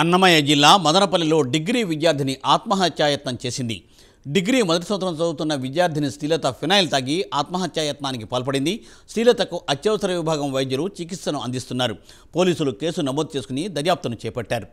అన్నమయ్య జిల్లా మదనపల్లిలో డిగ్రీ విద్యార్థిని ఆత్మహత్యాయత్నం చేసింది డిగ్రీ మొదటి సంవత్సరం చదువుతున్న విద్యార్థిని స్థిలత ఫినాయిల్ తాగి ఆత్మహత్యాయత్నానికి పాల్పడింది స్థిలతకు అత్యవసర విభాగం వైద్యులు చికిత్సను అందిస్తున్నారు పోలీసులు కేసు నమోదు చేసుకుని దర్యాప్తును చేపట్టారు